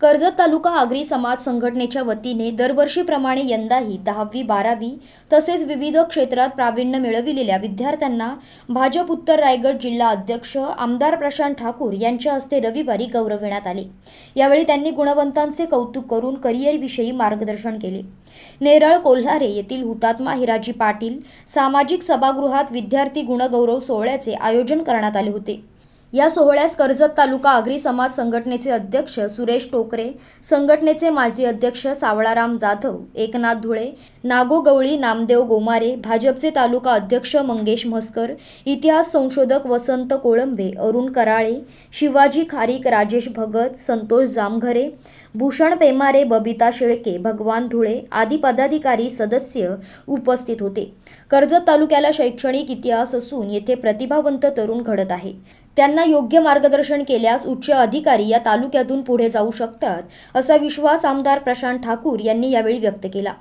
कर्जत तालुका आगरी समाज संघटनेच्या वतीने दरवर्षीप्रमाणे यंदाही दहावी बारावी तसेच विविध क्षेत्रात प्रावीण्य मिळविलेल्या विद्यार्थ्यांना भाजप उत्तर रायगड जिल्हा अध्यक्ष आमदार प्रशांत ठाकूर यांच्या हस्ते रविवारी गौरविण्यात आले यावेळी त्यांनी गुणवंतांचे कौतुक करून करिअरविषयी मार्गदर्शन केले नेरळ कोल्हारे येथील हुतात्मा हिराजी पाटील सामाजिक सभागृहात विद्यार्थी गुणगौरव सोहळ्याचे आयोजन करण्यात आले होते या सोहळ्यास कर्जत तालुका आगरी समाज संघटनेचे अध्यक्ष सुरेश टोकरे संघटनेचे माजी अध्यक्ष सावळाराम जाधव एकनाथ धुळे नागोगवळी नामदेव गोमारे भाजपचे तालुका अध्यक्ष मंगेश म्हस्कर इतिहास संशोधक वसंत कोळंबे अरुण कराळे शिवाजी खारीक राजेश भगत संतोष जामघरे भूषण पेमारे बबिता शेळके भगवान धुळे आदी पदाधिकारी सदस्य उपस्थित होते कर्जत तालुक्याला शैक्षणिक इतिहास असून येथे प्रतिभावंत तरुण घडत आहे त्यांना योग्य मार्गदर्शन केल्यास उच्च अधिकारी या तालुक्यातून पुढे जाऊ शकतात असा विश्वास आमदार प्रशांत ठाकूर यांनी यावेळी व्यक्त केला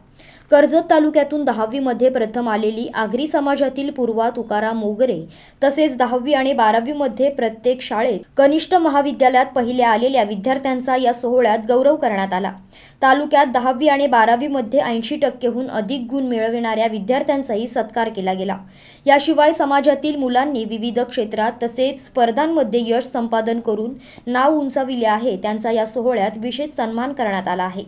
कर्जत तालुक्यातून दहावीमध्ये प्रथम आलेली आगरी समाजातील पूर्वा तुकाराम मोगरे तसेच दहावी आणि बारावीमध्ये प्रत्येक शाळेत कनिष्ठ महाविद्यालयात पहिल्या आलेल्या विद्यार्थ्यांचा या सोहळ्यात गौरव करण्यात आला तालुक्यात दहावी आणि बारावीमध्ये ऐंशी टक्केहून अधिक गुण मिळविणाऱ्या विद्यार्थ्यांचाही सत्कार केला गेला याशिवाय समाजातील मुलांनी विविध क्षेत्रात तसेच स्पर्धांमध्ये यश संपादन करून नाव उंचाविले आहे त्यांचा या सोहळ्यात विशेष सन्मान करण्यात आला आहे